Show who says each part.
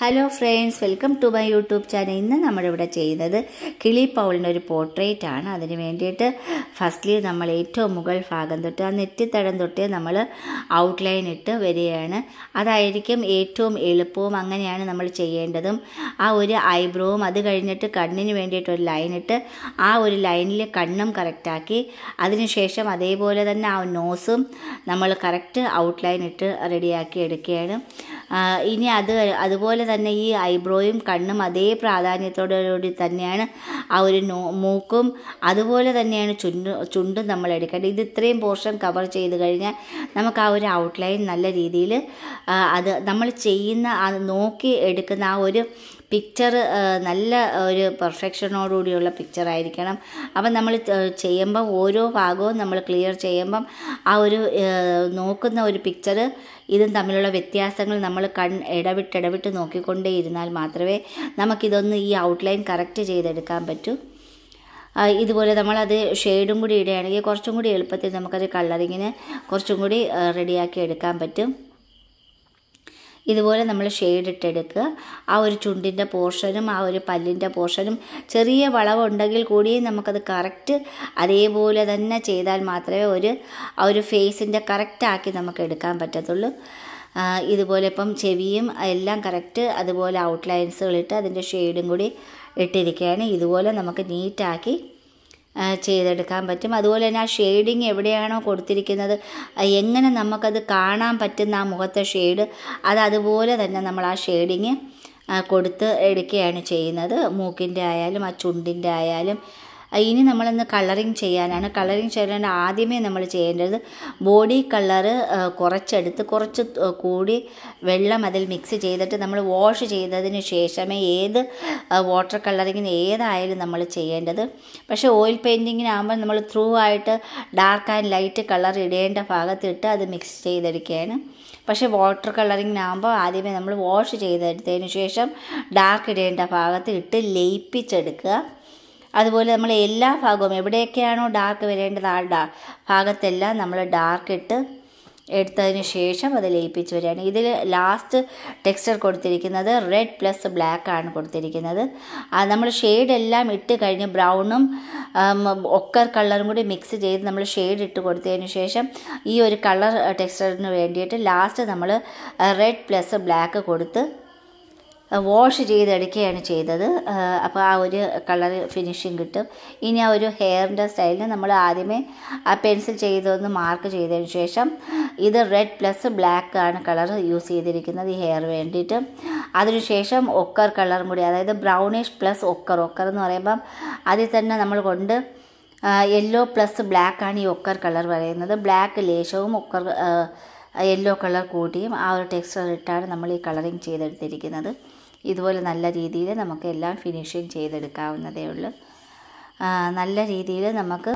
Speaker 1: hello friends welcome to my YouTube channel ഇന്ന് നമ്മളിവിടെ ചെയ്യുന്നത് കിളി പൗളിൻ്റെ ഒരു പോർട്രേറ്റ് ആണ് അതിന് വേണ്ടിയിട്ട് ഫസ്റ്റ്ലി നമ്മൾ ഏറ്റവും മുകൾ ഭാഗം തൊട്ട് ആ നെറ്റിത്തടം തൊട്ട് നമ്മൾ ഔട്ട്ലൈൻ ഇട്ട് വരികയാണ് അതായിരിക്കും ഏറ്റവും എളുപ്പവും അങ്ങനെയാണ് നമ്മൾ ചെയ്യേണ്ടതും ആ ഒരു ഐബ്രോവും അത് കഴിഞ്ഞിട്ട് കണ്ണിന് വേണ്ടിയിട്ട് ഒരു ലൈൻ ഇട്ട് ആ ഒരു ലൈനിൽ കണ്ണും കറക്റ്റാക്കി അതിനുശേഷം അതേപോലെ തന്നെ ആ നോസും നമ്മൾ കറക്റ്റ് ഔട്ട്ലൈൻ ഇട്ട് റെഡിയാക്കി എടുക്കുകയാണ് ഇനി അത് അതുപോലെ തന്നെ ഈ ഐബ്രോയും കണ്ണും അതേ പ്രാധാന്യത്തോടുകൂടി തന്നെയാണ് ആ ഒരു മൂക്കും അതുപോലെ തന്നെയാണ് ചുണ്ട് ചുണ്ടും നമ്മൾ എടുക്കേണ്ടത് ഇത് ഇത്രയും പോർഷൻ കവർ ചെയ്ത് കഴിഞ്ഞാൽ നമുക്ക് ആ ഒരു ഔട്ട്ലൈൻ നല്ല രീതിയിൽ അത് നമ്മൾ ചെയ്യുന്ന നോക്കി എടുക്കുന്ന ആ ഒരു പിക്ചർ നല്ല ഒരു പെർഫെക്ഷനോടുകൂടിയുള്ള പിക്ചർ ആയിരിക്കണം അപ്പം നമ്മൾ ചെയ്യുമ്പം ഓരോ ഭാഗവും നമ്മൾ ക്ലിയർ ചെയ്യുമ്പം ആ ഒരു നോക്കുന്ന ഒരു പിക്ചർ ഇതും തമ്മിലുള്ള വ്യത്യാസങ്ങൾ നമ്മൾ കൺ ഇടവിട്ട് ഇടവിട്ട് നോക്കിക്കൊണ്ടേ ഇരുന്നാൽ മാത്രമേ നമുക്കിതൊന്ന് ഈ ഔട്ട്ലൈൻ കറക്റ്റ് ചെയ്തെടുക്കാൻ പറ്റൂ ഇതുപോലെ നമ്മളത് ഷെയ്ഡും കൂടി ഇടുകയാണെങ്കിൽ കുറച്ചും കൂടി എളുപ്പത്തിൽ നമുക്കത് കളറിങ്ങിന് കുറച്ചും കൂടി റെഡിയാക്കി എടുക്കാൻ പറ്റും ഇതുപോലെ നമ്മൾ ഷെയ്ഡ് ഇട്ടെടുക്കുക ആ ഒരു ചുണ്ടിൻ്റെ പോർഷനും ആ ഒരു പല്ലിൻ്റെ പോർഷനും ചെറിയ വളവുണ്ടെങ്കിൽ കൂടിയും നമുക്കത് കറക്റ്റ് അതേപോലെ തന്നെ ചെയ്താൽ മാത്രമേ ഒരു ആ ഒരു ഫേസിൻ്റെ കറക്റ്റാക്കി നമുക്ക് എടുക്കാൻ പറ്റത്തുള്ളൂ ഇതുപോലെ ഇപ്പം ചെവിയും എല്ലാം കറക്റ്റ് അതുപോലെ ഔട്ട്ലൈൻസുകളിട്ട് അതിൻ്റെ ഷെയ്ഡും കൂടി ഇട്ടിരിക്കുകയാണ് ഇതുപോലെ നമുക്ക് നീറ്റാക്കി ചെയ്തെടുക്കാൻ പറ്റും അതുപോലെ തന്നെ ആ ഷെയ്ഡിങ് എവിടെയാണോ കൊടുത്തിരിക്കുന്നത് എങ്ങനെ നമുക്കത് കാണാൻ പറ്റുന്ന ആ മുഖത്തെ ഷെയ്ഡ് അത് അതുപോലെ തന്നെ നമ്മൾ ആ ഷെയ്ഡിങ് കൊടുത്ത് എടുക്കുകയാണ് ചെയ്യുന്നത് മൂക്കിൻ്റെ ആയാലും ആ ചുണ്ടിൻ്റെ ആയാലും ഇനി നമ്മളൊന്ന് കളറിങ് ചെയ്യാനാണ് കളറിങ് ചെയ്യാനാണ് ആദ്യമേ നമ്മൾ ചെയ്യേണ്ടത് ബോഡി കളറ് കുറച്ചെടുത്ത് കുറച്ച് കൂടി വെള്ളം അതിൽ മിക്സ് ചെയ്തിട്ട് നമ്മൾ വാഷ് ചെയ്തതിന് ശേഷമേ ഏത് വാട്ടർ കളറിങ്ങിന് ഏതായാലും നമ്മൾ ചെയ്യേണ്ടത് പക്ഷേ ഓയിൽ പെയിൻറ്റിങ്ങിനാകുമ്പോൾ നമ്മൾ ത്രൂ ആയിട്ട് ഡാർക്ക് ആൻഡ് ലൈറ്റ് കളർ ഇടേണ്ട ഭാഗത്തിട്ട് അത് മിക്സ് ചെയ്തെടുക്കുകയാണ് പക്ഷേ വാട്ടർ കളറിങ്ങിനാകുമ്പോൾ ആദ്യമേ നമ്മൾ വാഷ് ചെയ്തെടുത്തതിന് ശേഷം ഡാർക്ക് ഇടേണ്ട ഭാഗത്ത് ഇട്ട് ലയിപ്പിച്ചെടുക്കുക അതുപോലെ നമ്മൾ എല്ലാ ഭാഗവും എവിടെയൊക്കെയാണോ ഡാർക്ക് വരേണ്ടത് ആ ഡാ ഭാഗത്തെല്ലാം നമ്മൾ ഡാർക്ക് ഇട്ട് എടുത്തതിന് ശേഷം അത് ലയിപ്പിച്ച് വരികയാണ് ഇതിൽ ലാസ്റ്റ് ടെക്സ്ചർ കൊടുത്തിരിക്കുന്നത് റെഡ് പ്ലസ് ബ്ലാക്ക് ആണ് കൊടുത്തിരിക്കുന്നത് നമ്മൾ ഷെയ്ഡ് എല്ലാം ഇട്ട് കഴിഞ്ഞ് ബ്രൗണും ഒക്കർ കളറും കൂടി മിക്സ് ചെയ്ത് നമ്മൾ ഷെയ്ഡ് ഇട്ട് കൊടുത്തതിന് ശേഷം ഈ ഒരു കളർ ടെക്സ്റ്ററിന് വേണ്ടിയിട്ട് ലാസ്റ്റ് നമ്മൾ റെഡ് പ്ലസ് ബ്ലാക്ക് കൊടുത്ത് വാഷ് ചെയ്തെടുക്കുകയാണ് ചെയ്തത് അപ്പോൾ ആ ഒരു കളർ ഫിനിഷിങ് കിട്ടും ഇനി ആ ഒരു ഹെയറിൻ്റെ സ്റ്റൈലിന് നമ്മൾ ആദ്യമേ ആ പെൻസിൽ ചെയ്തൊന്ന് മാർക്ക് ചെയ്തതിന് ശേഷം ഇത് റെഡ് പ്ലസ് ബ്ലാക്ക് ആണ് കളർ യൂസ് ചെയ്തിരിക്കുന്നത് ഈ ഹെയർ വേണ്ടിയിട്ട് അതിനുശേഷം ഒക്കർ കളർ കൂടി അതായത് ബ്രൗണിഷ് പ്ലസ് ഒക്കർ ഒക്കർ എന്ന് പറയുമ്പം അതിൽ തന്നെ നമ്മൾ കൊണ്ട് യെല്ലോ പ്ലസ് ബ്ലാക്ക് ആണ് ഈ ഒക്കർ കളർ പറയുന്നത് ബ്ലാക്ക് ലേശവും ഒക്കർ യെല്ലോ കളർ കൂട്ടിയും ആ ഒരു ടെക്സ്ചർ ഇട്ടാണ് നമ്മൾ ഈ കളറിങ് ചെയ്തെടുത്തിരിക്കുന്നത് ഇതുപോലെ നല്ല രീതിയിൽ നമുക്ക് എല്ലാം ഫിനിഷിങ് ചെയ്തെടുക്കാവുന്നതേ ഉള്ളൂ നല്ല രീതിയിൽ നമുക്ക്